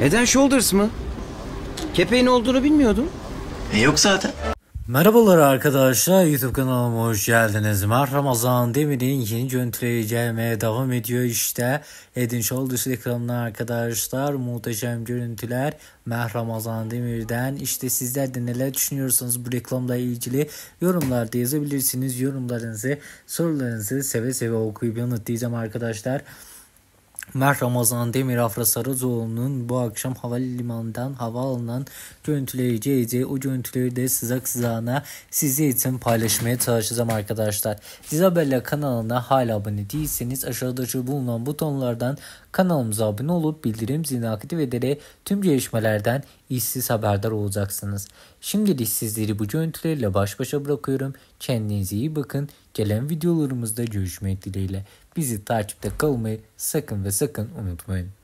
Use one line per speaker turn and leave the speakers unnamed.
Head and Shoulders mı? Kepeğin olduğunu bilmiyordum. E yok zaten. Merhabalar arkadaşlar YouTube kanalıma hoş geldiniz. Mert Ramazan Demir'in yeni görüntüleri gelmeye devam ediyor işte. Edin Shoulders ekranına arkadaşlar muhteşem görüntüler Mert Ramazan Demir'den. İşte sizler de neler düşünüyorsanız bu reklamla ilgili yorumlarda yazabilirsiniz. Yorumlarınızı sorularınızı seve seve okuyup yanıtlayacağım arkadaşlar. Mert Ramazan Demir Afra Sarızoğlu'nun bu akşam havalimanından hava alınan görüntüleyeceğiz. O görüntüleri de sıcak sıcağına sizi için paylaşmaya çalışacağım arkadaşlar. Zizabella kanalına hala abone değilseniz aşağıdaki bulunan butonlardan kanalımıza abone olup bildirim zilini aktif ederek tüm gelişmelerden İyi haberdar olacaksınız. Şimdilik sizleri bu görüntülerle baş başa bırakıyorum. Kendinize iyi bakın. Gelen videolarımızda görüşmek dileğiyle. Bizi takipte kalmayı sakın ve sakın unutmayın.